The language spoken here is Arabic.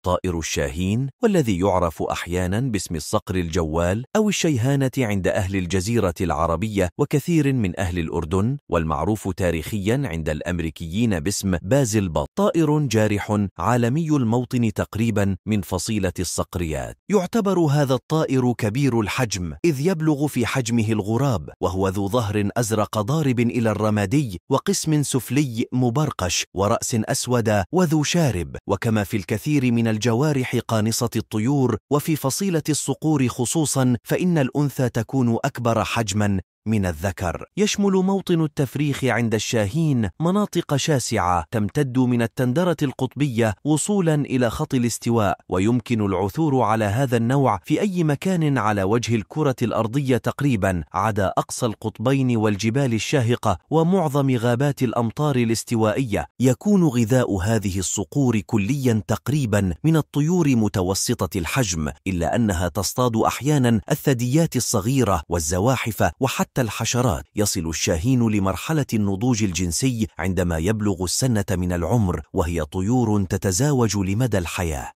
الطائر الشاهين والذي يعرف أحيانا باسم الصقر الجوال أو الشيهانة عند أهل الجزيرة العربية وكثير من أهل الأردن والمعروف تاريخيا عند الأمريكيين باسم بازل بط طائر جارح عالمي الموطن تقريبا من فصيلة الصقريات يعتبر هذا الطائر كبير الحجم إذ يبلغ في حجمه الغراب وهو ذو ظهر أزرق ضارب إلى الرمادي وقسم سفلي مبرقش ورأس أسود وذو شارب وكما في الكثير من الجوارح قانصة الطيور وفي فصيلة الصقور خصوصا فإن الأنثى تكون أكبر حجما من الذكر يشمل موطن التفريخ عند الشاهين مناطق شاسعة تمتد من التندرة القطبية وصولا إلى خط الاستواء ويمكن العثور على هذا النوع في أي مكان على وجه الكرة الأرضية تقريبا عدا أقصى القطبين والجبال الشاهقة ومعظم غابات الأمطار الاستوائية يكون غذاء هذه الصقور كليا تقريبا من الطيور متوسطة الحجم إلا أنها تصطاد أحيانا الثدييات الصغيرة والزواحف وحتى حتى الحشرات يصل الشاهين لمرحلة النضوج الجنسي عندما يبلغ السنة من العمر وهي طيور تتزاوج لمدى الحياة